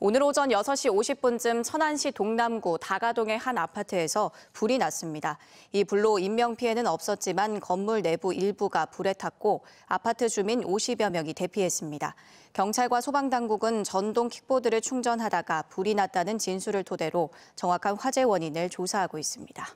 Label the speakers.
Speaker 1: 오늘 오전 6시 50분쯤 천안시 동남구 다가동의 한 아파트에서 불이 났습니다. 이 불로 인명피해는 없었지만 건물 내부 일부가 불에 탔고 아파트 주민 50여 명이 대피했습니다. 경찰과 소방당국은 전동 킥보드를 충전하다가 불이 났다는 진술을 토대로 정확한 화재 원인을 조사하고 있습니다.